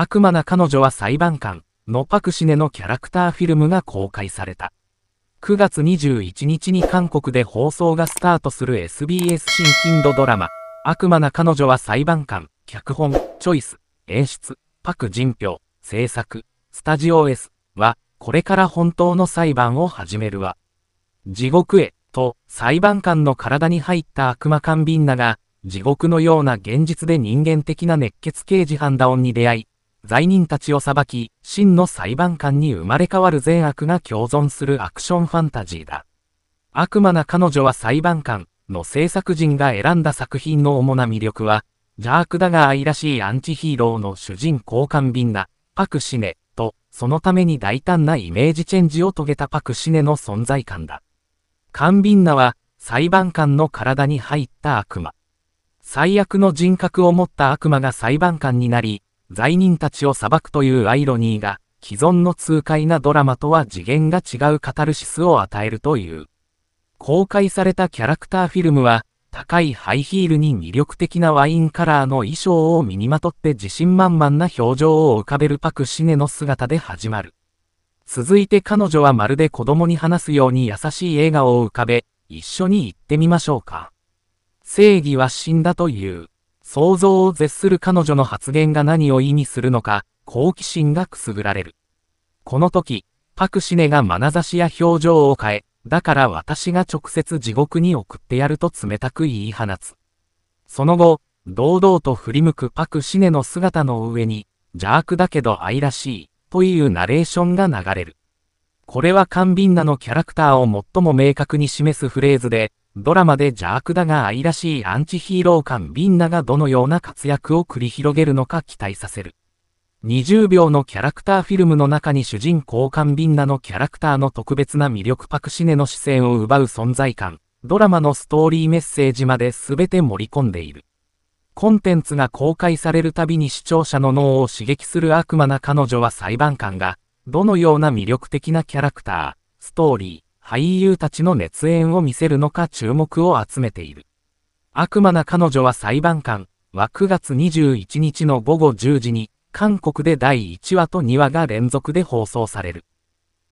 悪魔な彼女は裁判官のパクシネのキャラクターフィルムが公開された。9月21日に韓国で放送がスタートする SBS 新金土ドラマ、悪魔な彼女は裁判官、脚本、チョイス、演出、パク・ジンピョ制作、スタジオ S は、これから本当の裁判を始めるわ。地獄へ、と、裁判官の体に入った悪魔官ビンナが、地獄のような現実で人間的な熱血刑事判断に出会い、罪人たちを裁き、真の裁判官に生まれ変わる善悪が共存するアクションファンタジーだ。悪魔な彼女は裁判官の制作人が選んだ作品の主な魅力は、邪悪だが愛らしいアンチヒーローの主人公官便なパクシネと、そのために大胆なイメージチェンジを遂げたパクシネの存在感だ。カンビンナは裁判官の体に入った悪魔。最悪の人格を持った悪魔が裁判官になり、罪人たちを裁くというアイロニーが、既存の痛快なドラマとは次元が違うカタルシスを与えるという。公開されたキャラクターフィルムは、高いハイヒールに魅力的なワインカラーの衣装を身にまとって自信満々な表情を浮かべるパクシネの姿で始まる。続いて彼女はまるで子供に話すように優しい笑顔を浮かべ、一緒に行ってみましょうか。正義は死んだという。想像を絶する彼女の発言が何を意味するのか、好奇心がくすぐられる。この時、パクシネが眼差しや表情を変え、だから私が直接地獄に送ってやると冷たく言い放つ。その後、堂々と振り向くパクシネの姿の上に、邪悪だけど愛らしい、というナレーションが流れる。これはカンビンナのキャラクターを最も明確に示すフレーズで、ドラマで邪悪だが愛らしいアンチヒーロー感ビンナがどのような活躍を繰り広げるのか期待させる。20秒のキャラクターフィルムの中に主人公感ビンナのキャラクターの特別な魅力パクシネの視線を奪う存在感、ドラマのストーリーメッセージまで全て盛り込んでいる。コンテンツが公開されるたびに視聴者の脳を刺激する悪魔な彼女は裁判官が、どのような魅力的なキャラクター、ストーリー、俳優たちの熱演を見せるのか注目を集めている。悪魔な彼女は裁判官は9月21日の午後10時に、韓国で第1話と2話が連続で放送される。